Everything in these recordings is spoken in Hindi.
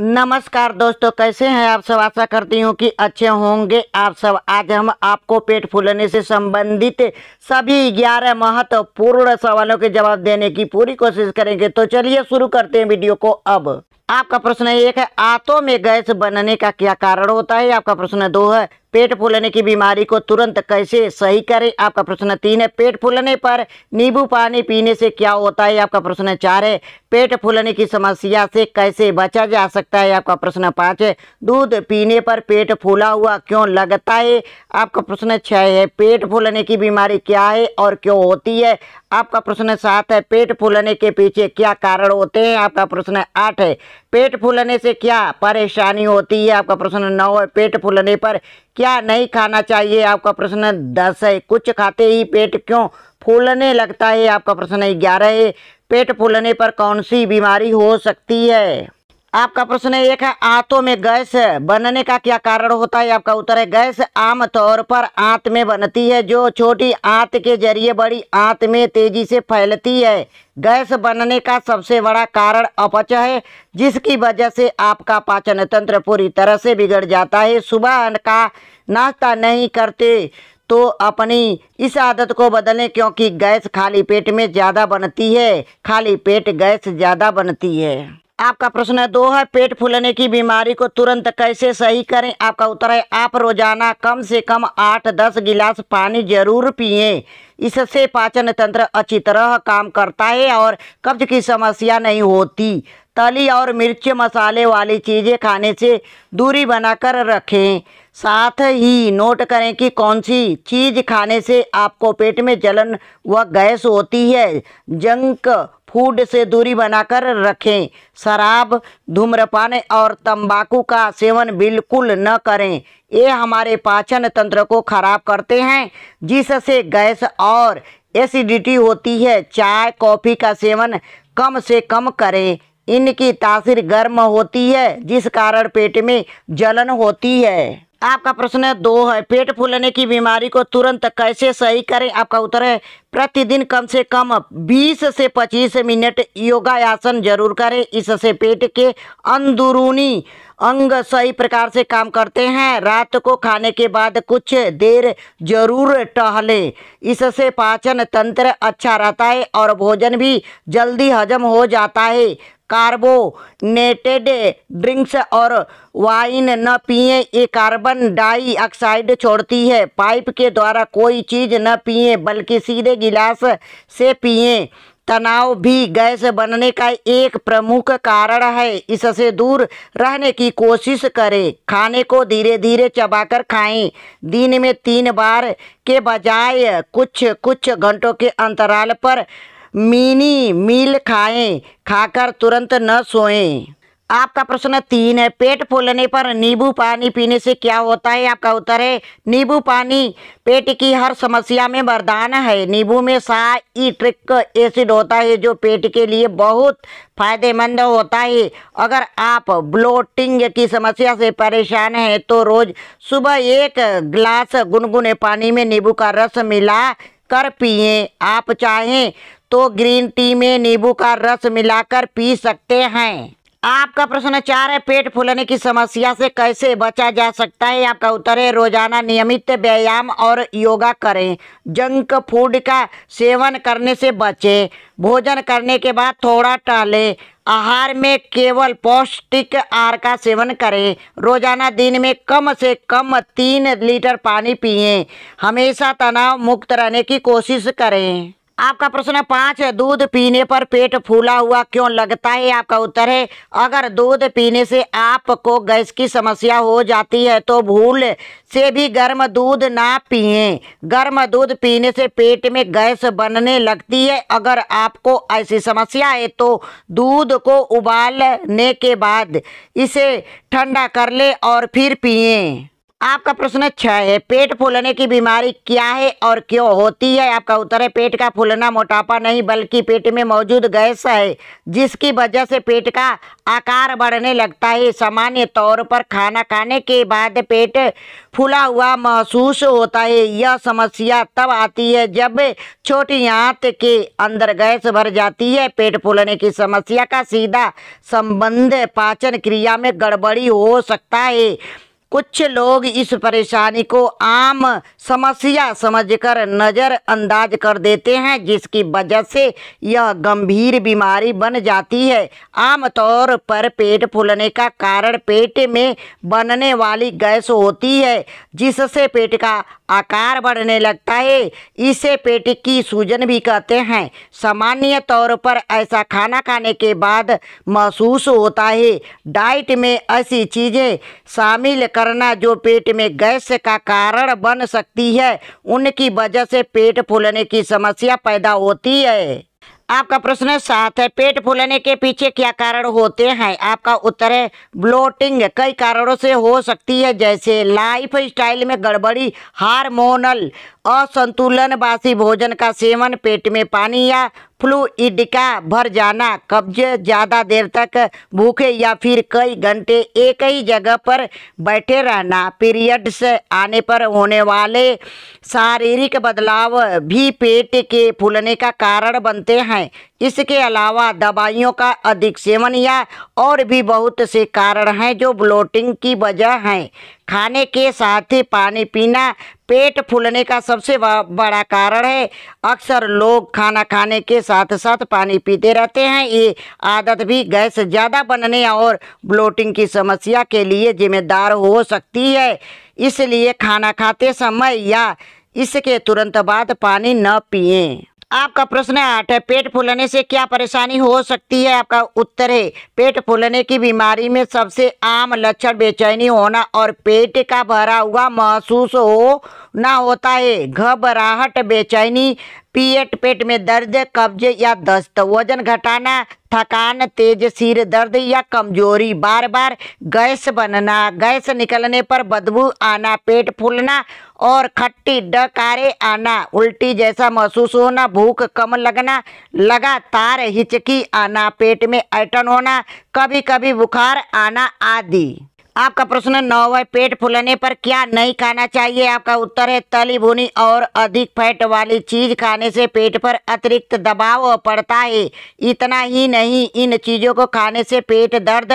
नमस्कार दोस्तों कैसे हैं आप सब आशा करती हूँ कि अच्छे होंगे आप सब आज हम आपको पेट फूलने से संबंधित सभी ग्यारह महत्वपूर्ण सवालों के जवाब देने की पूरी कोशिश करेंगे तो चलिए शुरू करते हैं वीडियो को अब आपका प्रश्न एक है आंतों में गैस बनने का क्या कारण होता है आपका प्रश्न दो है पेट फूलने की बीमारी को तुरंत कैसे सही करें आपका प्रश्न तीन है पेट फूलने पर नींबू पानी पीने से क्या होता है आपका प्रश्न चार है पेट फूलने की समस्या से कैसे बचा जा सकता है आपका प्रश्न पाँच है दूध पीने पर पेट फूला हुआ क्यों लगता है आपका प्रश्न छः है पेट फूलने की बीमारी क्या है और क्यों होती है आपका प्रश्न सात है पेट फूलने के पीछे क्या कारण होते हैं आपका प्रश्न आठ है पेट फूलने से क्या परेशानी होती है आपका प्रश्न नौ है पेट फूलने पर क्या नहीं खाना चाहिए आपका प्रश्न दस है कुछ खाते ही पेट क्यों फूलने लगता है आपका प्रश्न ग्यारह है पेट फूलने पर कौन सी बीमारी हो सकती है आपका प्रश्न एक है आंतों में गैस बनने का क्या कारण होता है आपका उत्तर है गैस आमतौर पर आंत में बनती है जो छोटी आंत के जरिए बड़ी आंत में तेजी से फैलती है गैस बनने का सबसे बड़ा कारण अपच है जिसकी वजह से आपका पाचन तंत्र पूरी तरह से बिगड़ जाता है सुबह का नाश्ता नहीं करते तो अपनी इस आदत को बदलें क्योंकि गैस खाली पेट में ज़्यादा बनती है खाली पेट गैस ज़्यादा बनती है आपका प्रश्न दो है पेट फूलने की बीमारी को तुरंत कैसे सही करें आपका उत्तर है आप रोजाना कम से कम आठ दस गिलास पानी जरूर पिए इससे पाचन तंत्र अच्छी तरह काम करता है और कब्ज की समस्या नहीं होती तली और मिर्च मसाले वाली चीज़ें खाने से दूरी बनाकर रखें साथ ही नोट करें कि कौन सी चीज़ खाने से आपको पेट में जलन व गैस होती है जंक फूड से दूरी बनाकर रखें शराब धूम्रपान और तंबाकू का सेवन बिल्कुल न करें ये हमारे पाचन तंत्र को खराब करते हैं जिससे गैस और एसिडिटी होती है चाय कॉफ़ी का सेवन कम से कम करें इनकी तासीर गर्म होती है जिस कारण पेट में जलन होती है आपका प्रश्न दो है पेट फूलने की बीमारी को तुरंत कैसे सही करें आपका उत्तर है प्रतिदिन कम से कम 20 से 25 मिनट योगायासन जरूर करें इससे पेट के अंदरूनी अंग सही प्रकार से काम करते हैं रात को खाने के बाद कुछ देर जरूर टहलें इससे पाचन तंत्र अच्छा रहता है और भोजन भी जल्दी हजम हो जाता है कार्बोनेटेड ड्रिंक्स और वाइन न पिए ये कार्बन डाइऑक्साइड छोड़ती है पाइप के द्वारा कोई चीज़ न पिए बल्कि सीधे गिलास से पिए तनाव भी गैस बनने का एक प्रमुख कारण है इससे दूर रहने की कोशिश करें खाने को धीरे धीरे चबाकर खाएं दिन में तीन बार के बजाय कुछ कुछ घंटों के अंतराल पर मिनी मील खाएं खाकर तुरंत न सोएं आपका प्रश्न तीन है पेट फूलने पर नींबू पानी पीने से क्या होता है आपका उत्तर है नींबू पानी पेट की हर समस्या में वरदान है नींबू में साइट्रिक एसिड होता है जो पेट के लिए बहुत फायदेमंद होता है अगर आप ब्लोटिंग की समस्या से परेशान हैं तो रोज़ सुबह एक गिलास गुनगुने पानी में नींबू का रस मिला कर पिए आप चाहें तो ग्रीन टी में नींबू का रस मिलाकर पी सकते हैं आपका प्रश्न चार है पेट फूलने की समस्या से कैसे बचा जा सकता है आपका उत्तर है रोजाना नियमित व्यायाम और योगा करें जंक फूड का सेवन करने से बचें भोजन करने के बाद थोड़ा टहलें आहार में केवल पौष्टिक आहार का सेवन करें रोजाना दिन में कम से कम तीन लीटर पानी पिए हमेशा तनाव मुक्त रहने की कोशिश करें आपका प्रश्न पाँच दूध पीने पर पेट फूला हुआ क्यों लगता है आपका उत्तर है अगर दूध पीने से आपको गैस की समस्या हो जाती है तो भूल से भी गर्म दूध ना पिए गर्म दूध पीने से पेट में गैस बनने लगती है अगर आपको ऐसी समस्या है तो दूध को उबालने के बाद इसे ठंडा कर ले और फिर पिए आपका प्रश्न छः है पेट फूलने की बीमारी क्या है और क्यों होती है आपका उत्तर है पेट का फूलना मोटापा नहीं बल्कि पेट में मौजूद गैस है जिसकी वजह से पेट का आकार बढ़ने लगता है सामान्य तौर पर खाना खाने के बाद पेट फूला हुआ महसूस होता है यह समस्या तब आती है जब छोटी आंत के अंदर गैस भर जाती है पेट फूलने की समस्या का सीधा संबंध पाचन क्रिया में गड़बड़ी हो सकता है कुछ लोग इस परेशानी को आम समस्या समझकर नज़रअंदाज कर देते हैं जिसकी वजह से यह गंभीर बीमारी बन जाती है आमतौर पर पेट फूलने का कारण पेट में बनने वाली गैस होती है जिससे पेट का आकार बढ़ने लगता है इसे पेट की सूजन भी कहते हैं सामान्य तौर पर ऐसा खाना खाने के बाद महसूस होता है डाइट में ऐसी चीज़ें शामिल करना जो पेट में गैस का कारण बन सकती है उनकी वजह से पेट फूलने की समस्या पैदा होती है आपका प्रश्न सात है पेट फूलने के पीछे क्या कारण होते हैं आपका उत्तर है ब्लोटिंग कई कारणों से हो सकती है जैसे लाइफ स्टाइल में गड़बड़ी हार्मोनल असंतुलन बासी भोजन का सेवन पेट में पानी या फ्लूइड का भर जाना कब्ज ज़्यादा देर तक भूखे या फिर कई घंटे एक ही जगह पर बैठे रहना पीरियड्स आने पर होने वाले शारीरिक बदलाव भी पेट के फूलने का कारण बनते हैं इसके अलावा दवाइयों का अधिक सेवन या और भी बहुत से कारण हैं जो ब्लोटिंग की वजह हैं खाने के साथ ही पानी पीना पेट फूलने का सबसे बड़ा कारण है अक्सर लोग खाना खाने के साथ साथ पानी पीते रहते हैं ये आदत भी गैस ज़्यादा बनने और ब्लोटिंग की समस्या के लिए जिम्मेदार हो सकती है इसलिए खाना खाते समय या इसके तुरंत बाद पानी न पिए आपका प्रश्न आठ है पेट फूलने से क्या परेशानी हो सकती है आपका उत्तर है पेट फूलने की बीमारी में सबसे आम लक्षण बेचैनी होना और पेट का भरा हुआ महसूस हो ना होता है घबराहट बेचैनी पेट पेट में दर्द कब्ज या दस्त वजन घटाना थकान तेज सिर दर्द या कमजोरी बार बार गैस बनना गैस निकलने पर बदबू आना पेट फूलना और खट्टी डकारे आना उल्टी जैसा महसूस होना भूख कम लगना लगातार हिचकी आना पेट में ऐटन होना कभी कभी बुखार आना आदि आपका प्रश्न नौ है पेट फूलने पर क्या नहीं खाना चाहिए आपका उत्तर है तली भुनी और अधिक फैट वाली चीज खाने से पेट पर अतिरिक्त दबाव पड़ता है इतना ही नहीं इन चीज़ों को खाने से पेट दर्द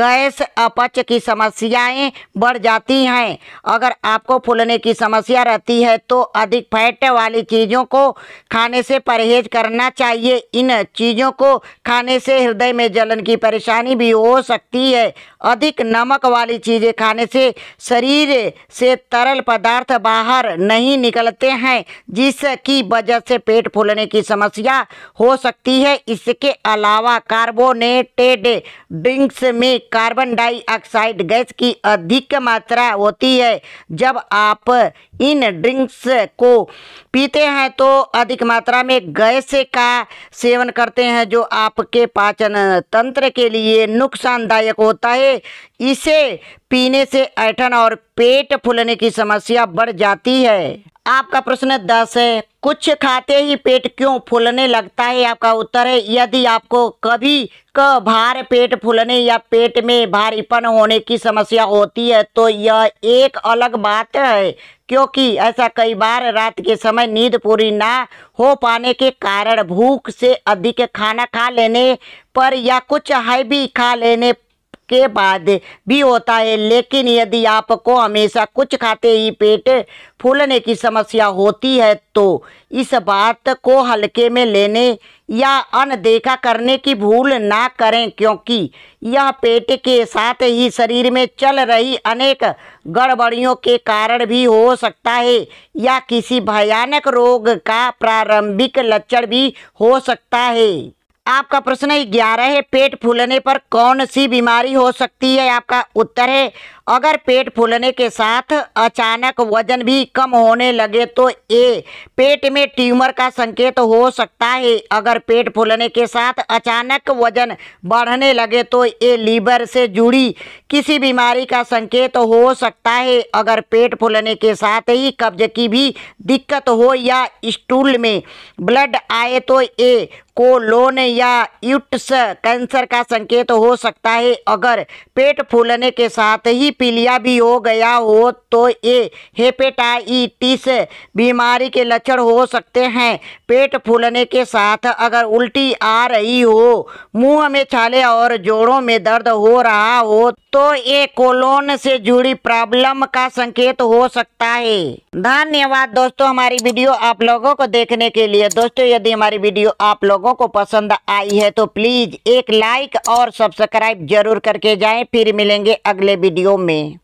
गैस अपच की समस्याएं बढ़ जाती हैं अगर आपको फूलने की समस्या रहती है तो अधिक फैट वाली चीज़ों को खाने से परहेज करना चाहिए इन चीज़ों को खाने से हृदय में जलन की परेशानी भी हो सकती है अधिक नमक वाली वाली चीज़ें खाने से शरीर से तरल पदार्थ बाहर नहीं निकलते हैं जिसकी वजह से पेट फूलने की समस्या हो सकती है इसके अलावा कार्बोनेटेड ड्रिंक्स में कार्बन डाइऑक्साइड गैस की अधिक मात्रा होती है जब आप इन ड्रिंक्स को पीते हैं तो अधिक मात्रा में गैस का सेवन करते हैं जो आपके पाचन तंत्र के लिए नुकसानदायक होता है इसे पीने से ऐठन और पेट फूलने की समस्या बढ़ जाती है आपका प्रश्न दस है कुछ खाते ही पेट क्यों फूलने लगता है आपका उत्तर है यदि आपको कभी क भार पेट फूलने या पेट में भारीपन होने की समस्या होती है तो यह एक अलग बात है क्योंकि ऐसा कई बार रात के समय नींद पूरी ना हो पाने के कारण भूख से अधिक खाना खा लेने पर या कुछ हैवी खा लेने के बाद भी होता है लेकिन यदि आपको हमेशा कुछ खाते ही पेट फूलने की समस्या होती है तो इस बात को हल्के में लेने या अनदेखा करने की भूल ना करें क्योंकि यह पेट के साथ ही शरीर में चल रही अनेक गड़बड़ियों के कारण भी हो सकता है या किसी भयानक रोग का प्रारंभिक लक्षण भी हो सकता है आपका प्रश्न ग्यारह है पेट फूलने पर कौन सी बीमारी हो सकती है आपका उत्तर है अगर पेट फूलने के साथ अचानक वजन भी कम होने लगे तो ए पेट में ट्यूमर का संकेत हो सकता है अगर पेट फूलने के साथ अचानक वजन बढ़ने लगे तो ए लीवर से जुड़ी किसी बीमारी का संकेत हो सकता है अगर पेट फूलने के साथ ही कब्ज की भी दिक्कत हो या स्टूल में ब्लड आए तो ए कोलोन या यूट्स कैंसर का संकेत हो सकता है अगर पेट फूलने के साथ ही पीलिया भी हो गया हो तो ये हेपेटाइटिस बीमारी के लक्षण हो सकते हैं पेट फूलने के साथ अगर उल्टी आ रही हो मुंह में छाले और जोड़ों में दर्द हो रहा हो तो ये कोलोन से जुड़ी प्रॉब्लम का संकेत हो सकता है धन्यवाद दोस्तों हमारी वीडियो आप लोगों को देखने के लिए दोस्तों यदि हमारी वीडियो आप लोगों को पसंद आई है तो प्लीज़ एक लाइक और सब्सक्राइब जरूर करके जाएं फिर मिलेंगे अगले वीडियो में me